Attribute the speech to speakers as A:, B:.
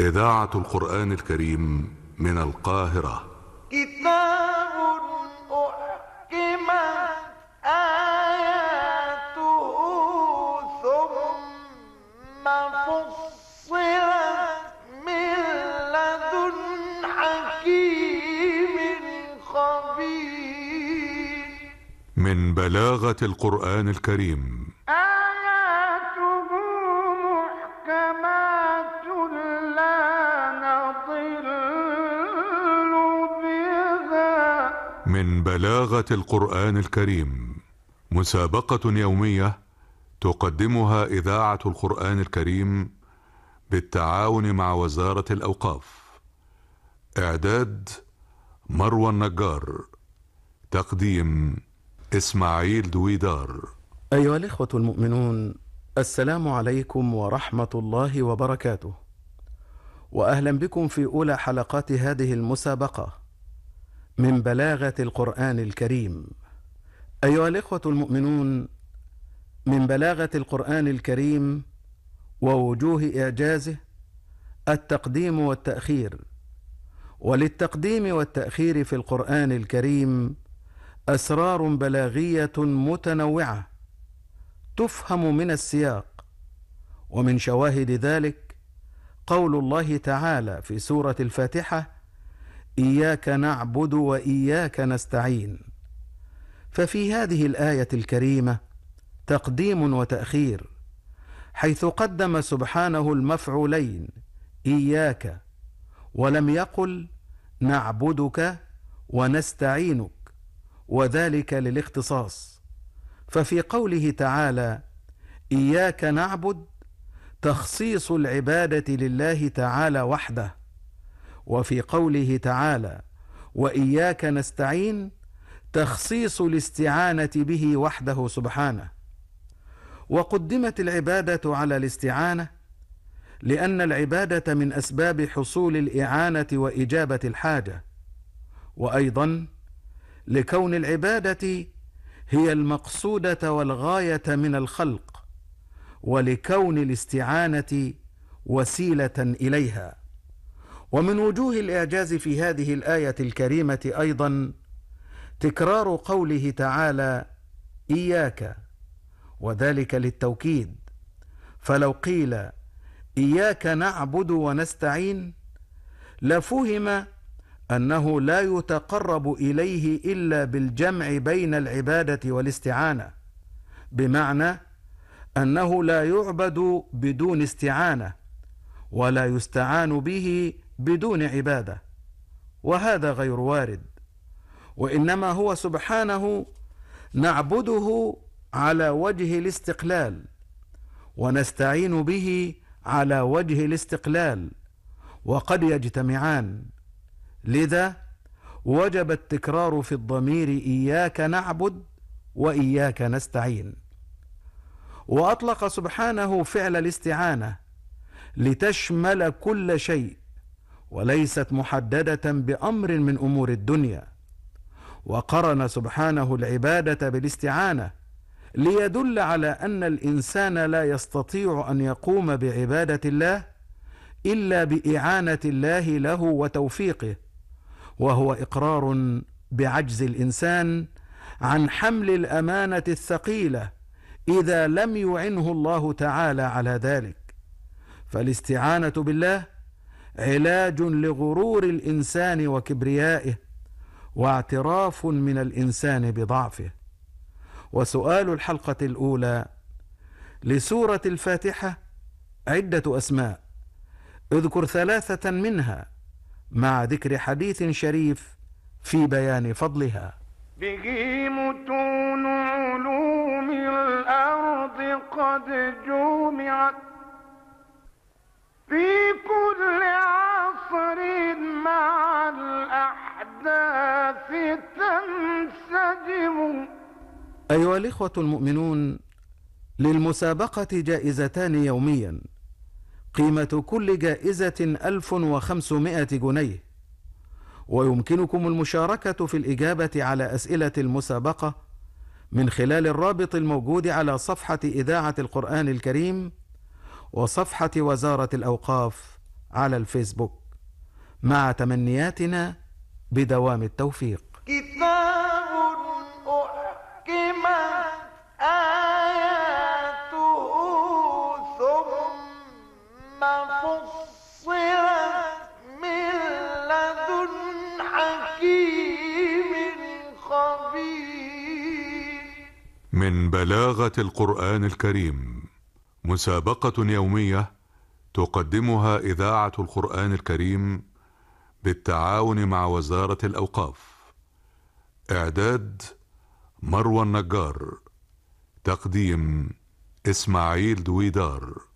A: إذاعة القرآن الكريم من القاهرة
B: كتاب أحكمت آياته ثم فصلت من لدن حكيم خبير
A: من بلاغة القرآن الكريم آه من بلاغة القرآن الكريم مسابقة يومية تقدمها إذاعة القرآن الكريم بالتعاون مع وزارة الأوقاف إعداد مروى النجار تقديم إسماعيل دويدار
C: أيها الإخوة المؤمنون السلام عليكم ورحمة الله وبركاته واهلا بكم في اولى حلقات هذه المسابقه من بلاغه القران الكريم ايها الاخوه المؤمنون من بلاغه القران الكريم ووجوه اعجازه التقديم والتاخير وللتقديم والتاخير في القران الكريم اسرار بلاغيه متنوعه تفهم من السياق ومن شواهد ذلك قول الله تعالى في سوره الفاتحه اياك نعبد واياك نستعين ففي هذه الايه الكريمه تقديم وتاخير حيث قدم سبحانه المفعولين اياك ولم يقل نعبدك ونستعينك وذلك للاختصاص ففي قوله تعالى اياك نعبد تخصيص العباده لله تعالى وحده وفي قوله تعالى واياك نستعين تخصيص الاستعانه به وحده سبحانه وقدمت العباده على الاستعانه لان العباده من اسباب حصول الاعانه واجابه الحاجه وايضا لكون العباده هي المقصوده والغايه من الخلق ولكون الاستعانه وسيله اليها ومن وجوه الاعجاز في هذه الايه الكريمه ايضا تكرار قوله تعالى اياك وذلك للتوكيد فلو قيل اياك نعبد ونستعين لفهم انه لا يتقرب اليه الا بالجمع بين العباده والاستعانه بمعنى أنه لا يعبد بدون استعانة ولا يستعان به بدون عبادة وهذا غير وارد وإنما هو سبحانه نعبده على وجه الاستقلال ونستعين به على وجه الاستقلال وقد يجتمعان لذا وجب التكرار في الضمير إياك نعبد وإياك نستعين واطلق سبحانه فعل الاستعانه لتشمل كل شيء وليست محدده بامر من امور الدنيا وقرن سبحانه العباده بالاستعانه ليدل على ان الانسان لا يستطيع ان يقوم بعباده الله الا باعانه الله له وتوفيقه وهو اقرار بعجز الانسان عن حمل الامانه الثقيله إذا لم يعنه الله تعالى على ذلك فالاستعانة بالله علاج لغرور الإنسان وكبريائه واعتراف من الإنسان بضعفه وسؤال الحلقة الأولى لسورة الفاتحة عدة أسماء اذكر ثلاثة منها مع ذكر حديث شريف في بيان فضلها
B: به متون علوم قد جمعت في كل عصر مع الأحداث تنسجم
C: أيها الإخوة المؤمنون للمسابقة جائزتان يوميا قيمة كل جائزة 1500 جنيه ويمكنكم المشاركة في الإجابة على أسئلة المسابقة من خلال الرابط الموجود على صفحة إذاعة القرآن الكريم وصفحة وزارة الأوقاف على الفيسبوك مع تمنياتنا بدوام التوفيق
A: من بلاغة القرآن الكريم مسابقة يومية تقدمها إذاعة القرآن الكريم بالتعاون مع وزارة الأوقاف إعداد مروى النجار تقديم إسماعيل دويدار